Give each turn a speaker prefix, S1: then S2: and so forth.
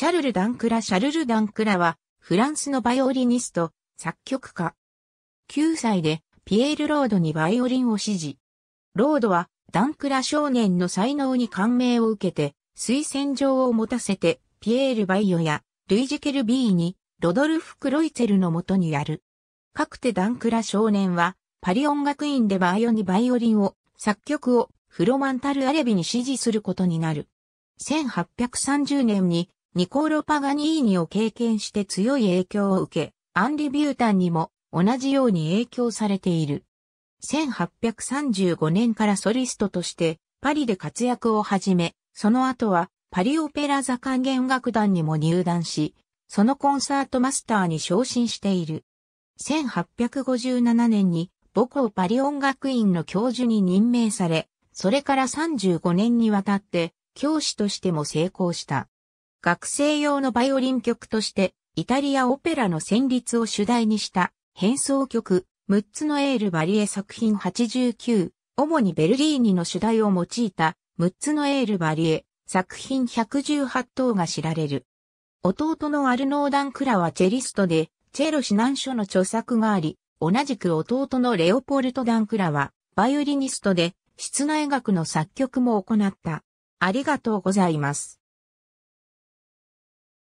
S1: シャルル・ダンクラ・シャルル・ダンクラは、フランスのバイオリニスト、作曲家。9歳で、ピエール・ロードにバイオリンを指示。ロードは、ダンクラ少年の才能に感銘を受けて、推薦状を持たせて、ピエール・バイオや、ルイジ・ケルビーに、ロドルフ・クロイツェルのもとにやる。かくてダンクラ少年は、パリ音楽院でバイオにバイオリンを、作曲を、フロマンタル・アレビに指示することになる。1830年にニコーロ・パガニーニを経験して強い影響を受け、アンリ・ビュータンにも同じように影響されている。1835年からソリストとしてパリで活躍を始め、その後はパリオペラ座管弦楽団にも入団し、そのコンサートマスターに昇進している。1857年に母校パリ音楽院の教授に任命され、それから35年にわたって教師としても成功した。学生用のバイオリン曲として、イタリアオペラの旋律を主題にした変奏曲、6つのエールバリエ作品89、主にベルリーニの主題を用いた6つのエールバリエ作品118等が知られる。弟のアルノーダンクラはチェリストで、チェロ指南書の著作があり、同じく弟のレオポルト・ダンクラは、バイオリニストで、室内楽の作曲も行った。ありがとうございます。